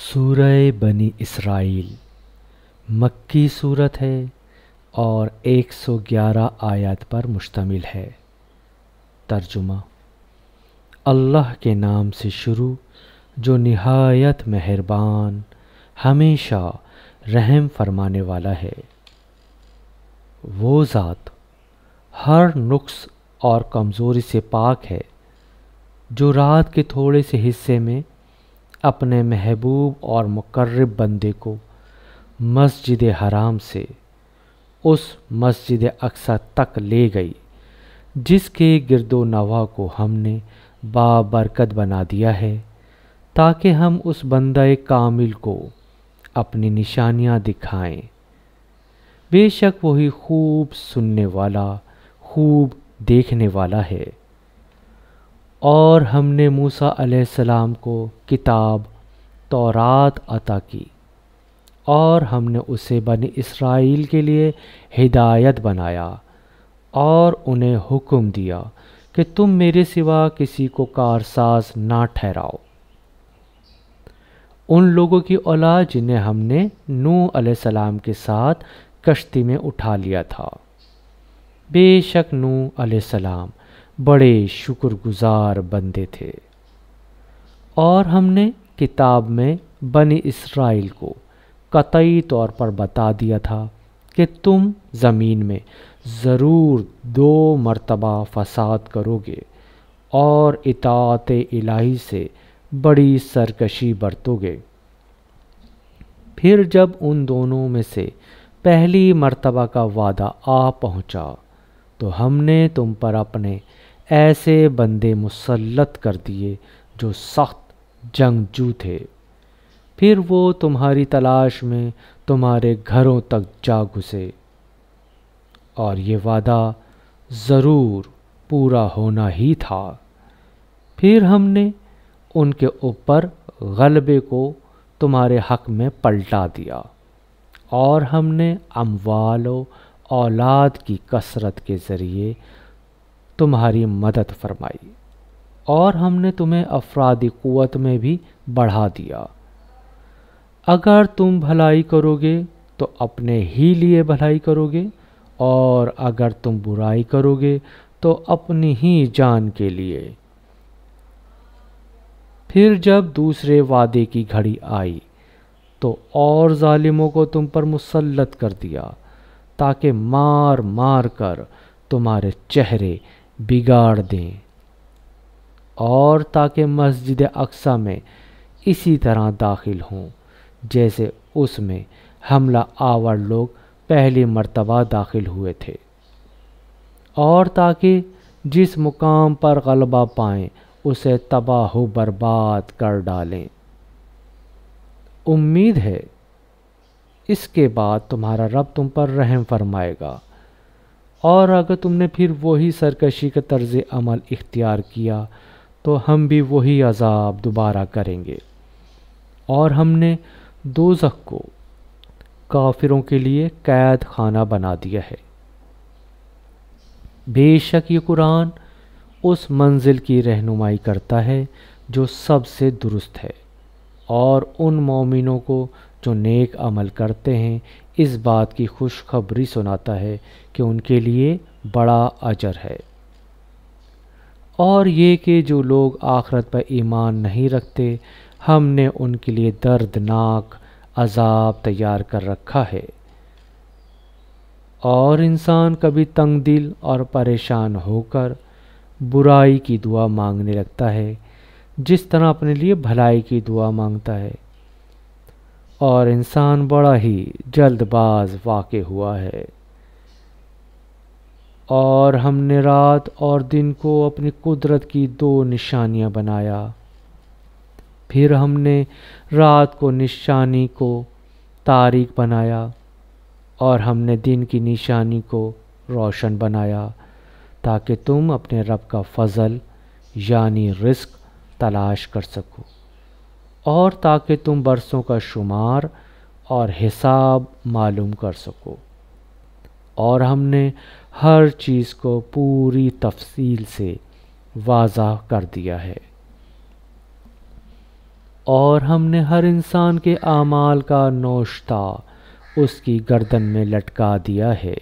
सूरह बनी इसराइल मक्की सूरत है और 111 आयत पर मुश्तमिल है तर्जुमा अल्लाह के नाम से शुरू जो नहायत मेहरबान हमेशा रहम फरमाने वाला है वो ज़ात हर नुक्स और कमज़ोरी से पाक है जो रात के थोड़े से हिस्से में अपने महबूब और मुकर्रब बंदे को मस्जिद हराम से उस मस्जिद अक्सा तक ले गई जिसके गिरदो नवा को हमने बाबरकत बना दिया है ताकि हम उस बंदे कामिल को अपनी निशानियाँ दिखाएं बेशक वही खूब सुनने वाला खूब देखने वाला है और हमने मूसा सलाम को किताब तौरात अता की और हमने उसे बनी इसराइल के लिए हिदायत बनाया और उन्हें हुक्म दिया कि तुम मेरे सिवा किसी को कारसाज ना ठहराओ उन लोगों की औलाद जिन्हें हमने नू सलाम के साथ कश्ती में उठा लिया था बेशक नू सलाम बड़े शुक्रगुजार बंदे थे और हमने किताब में बनी इसराइल को कतई तौर पर बता दिया था कि तुम ज़मीन में ज़रूर दो मर्तबा फसाद करोगे और इतात इलाही से बड़ी सरकशी बरतोगे फिर जब उन दोनों में से पहली मर्तबा का वादा आ पहुंचा, तो हमने तुम पर अपने ऐसे बंदे मुसलत कर दिए जो सख्त जंगजू थे फिर वो तुम्हारी तलाश में तुम्हारे घरों तक जा घुसे और ये वादा ज़रूर पूरा होना ही था फिर हमने उनके ऊपर गलबे को तुम्हारे हक में पलटा दिया और हमने अमवाल औलाद की कसरत के ज़रिए तुम्हारी मदद फरमाई और हमने तुम्हें अफरादी क़वत में भी बढ़ा दिया अगर तुम भलाई करोगे तो अपने ही लिए भलाई करोगे और अगर तुम बुराई करोगे तो अपनी ही जान के लिए फिर जब दूसरे वादे की घड़ी आई तो और ालिमों को तुम पर मुसलत कर दिया ताकि मार मार कर तुम्हारे चेहरे बिगाड़ दें और ताकि मस्जिद अक्सा में इसी तरह दाखिल हों जैसे उसमें हमला आवर लोग पहली मर्तबा दाखिल हुए थे और ताकि जिस मुकाम पर गलबा पाएं उसे तबाह बर्बाद कर डालें उम्मीद है इसके बाद तुम्हारा रब तुम पर रहम फरमाएगा और अगर तुमने फिर वही सरकशी का तर्ज अमल इख्तियार किया तो हम भी वही अजाब दोबारा करेंगे और हमने दो को काफिरों के लिए कैद खाना बना दिया है बेशक ये कुरान उस मंजिल की रहनुमाई करता है जो सबसे दुरुस्त है और उन मोमिनों को जो नेक अमल करते हैं इस बात की खुशखबरी सुनाता है कि उनके लिए बड़ा अजर है और ये कि जो लोग आखरत पर ईमान नहीं रखते हमने उनके लिए दर्दनाक अजाब तैयार कर रखा है और इंसान कभी तंग दिल और परेशान होकर बुराई की दुआ मांगने लगता है जिस तरह अपने लिए भलाई की दुआ मांगता है और इंसान बड़ा ही जल्दबाज वाक़ हुआ है और हमने रात और दिन को अपनी कुदरत की दो निशानियां बनाया फिर हमने रात को निशानी को तारीख बनाया और हमने दिन की निशानी को रोशन बनाया ताकि तुम अपने रब का फजल यानी रिस्क तलाश कर सको और ताकि तुम बरसों का शुमार और हिसाब मालूम कर सको और हमने हर चीज़ को पूरी तफसील से वाजा कर दिया है और हमने हर इंसान के आमाल का नोश्ता उसकी गर्दन में लटका दिया है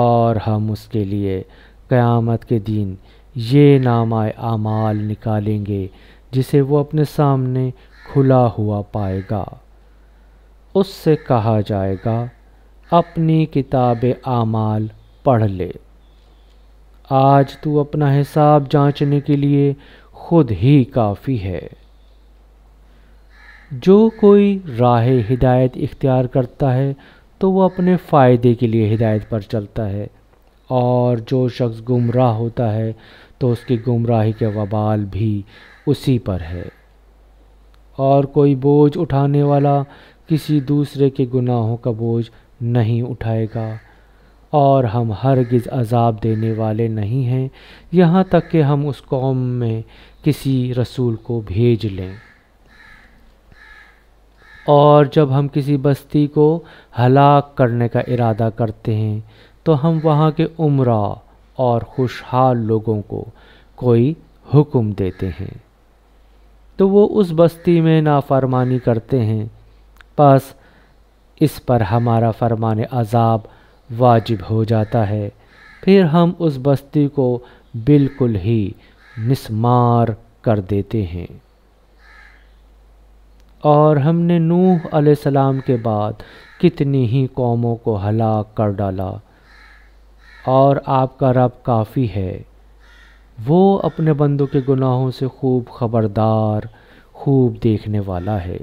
और हम उसके लिए क़यामत के दिन ये नामा आमाल निकालेंगे जिसे वो अपने सामने खुला हुआ पाएगा उससे कहा जाएगा अपनी किताब आमाल पढ़ ले आज तू अपना हिसाब जांचने के लिए खुद ही काफ़ी है जो कोई राह हिदायत इख्तियार करता है तो वह अपने फ़ायदे के लिए हिदायत पर चलता है और जो शख्स गुमराह होता है तो उसकी गुमराही के वबाल भी उसी पर है और कोई बोझ उठाने वाला किसी दूसरे के गुनाहों का बोझ नहीं उठाएगा और हम हरगिज़ अजाब देने वाले नहीं हैं यहाँ तक कि हम उस कौम में किसी रसूल को भेज लें और जब हम किसी बस्ती को हलाक करने का इरादा करते हैं तो हम वहाँ के उम्र और खुशहाल लोगों को कोई हुक्म देते हैं तो वो उस बस्ती में नाफरमानी करते हैं बस इस पर हमारा फरमान अजाब वाजिब हो जाता है फिर हम उस बस्ती को बिल्कुल ही मिसमार कर देते हैं और हमने नूह सलाम के बाद कितनी ही कौमों को हलाक कर डाला और आपका रब काफ़ी है वो अपने बंदों के गुनाहों से खूब खबरदार खूब देखने वाला है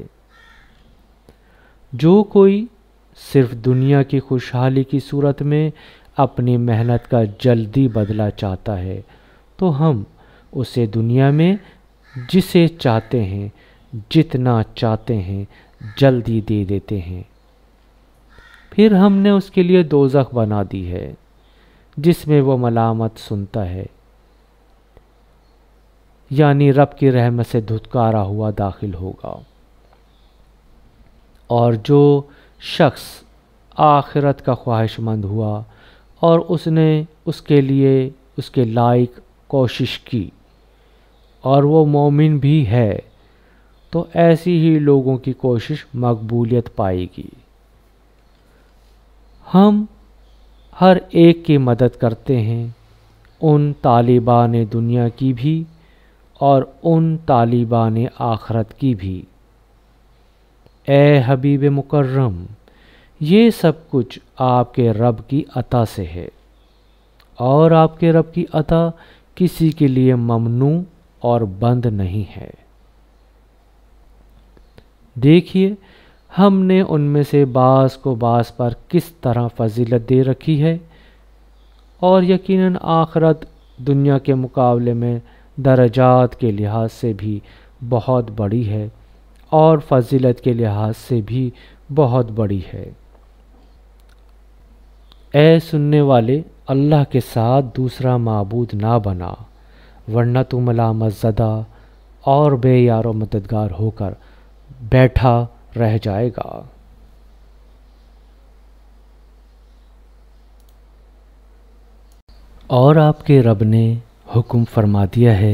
जो कोई सिर्फ दुनिया की खुशहाली की सूरत में अपनी मेहनत का जल्दी बदला चाहता है तो हम उसे दुनिया में जिसे चाहते हैं जितना चाहते हैं जल्दी दे देते हैं फिर हमने उसके लिए दोजख बना दी है जिसमें वो मलामत सुनता है यानी रब की रहमत से धुतकारा हुआ दाखिल होगा और जो शख्स आखिरत का ख्वाहिशमंद हुआ और उसने उसके लिए उसके लायक कोशिश की और वो मोमिन भी है तो ऐसी ही लोगों की कोशिश मकबूलियत पाएगी हम हर एक की मदद करते हैं उन तालिबान दुनिया की भी और उन तालिबान आखरत की भी ए हबीब मुकर्रम ये सब कुछ आपके रब की अता से है और आपके रब की अता किसी के लिए ममनू और बंद नहीं है देखिए हमने उनमें से बास को बास पर किस तरह फजीलत दे रखी है और यकीनन आखरत दुनिया के मुकाबले में दर्जात के लिहाज से भी बहुत बड़ी है और फजीलत के लिहाज से भी बहुत बड़ी है ऐ सुनने वाले अल्लाह के साथ दूसरा मबूद ना बना वरना तुम मलामत ज़दा और बे यार मददगार होकर बैठा रह जाएगा और आपके रब ने हुक्म फरमा दिया है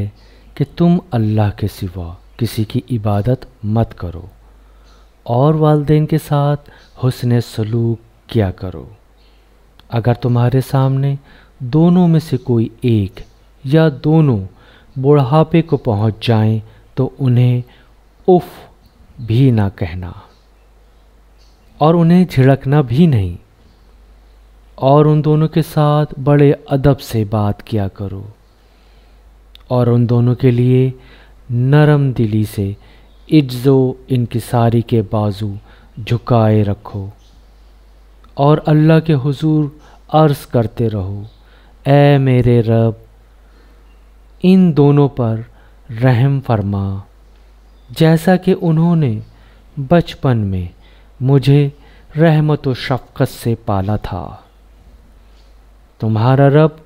कि तुम अल्लाह के सिवा किसी की इबादत मत करो और वालदेन के साथ हुसन सलूक किया करो अगर तुम्हारे सामने दोनों में से कोई एक या दोनों बुढ़ापे को पहुंच जाएं तो उन्हें उफ़ भी ना कहना और उन्हें झिड़कना भी नहीं और उन दोनों के साथ बड़े अदब से बात किया करो और उन दोनों के लिए नरम दिली से इज्जो इनकसारी के बाजू झुकाए रखो और अल्लाह के हुजूर अर्ज़ करते रहो ए मेरे रब इन दोनों पर रहम फरमा जैसा कि उन्होंने बचपन में मुझे रहमत व शफ़क़त से पाला था तुम्हारा रब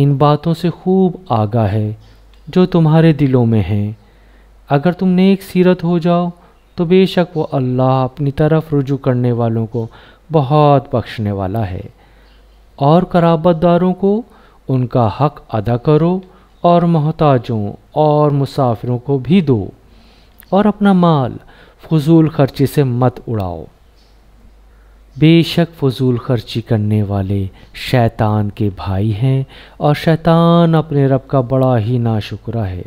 इन बातों से खूब आगा है जो तुम्हारे दिलों में हैं अगर तुम नेक सीरत हो जाओ तो बेशक वो अल्लाह अपनी तरफ रुजू करने वालों को बहुत बख्शने वाला है और कराबतदारों को उनका हक अदा करो और मोहताजों और मुसाफिरों को भी दो और अपना माल फजूल खर्ची से मत उड़ाओ बेशक फजूल खर्ची करने वाले शैतान के भाई हैं और शैतान अपने रब का बड़ा ही नाशुक्रा है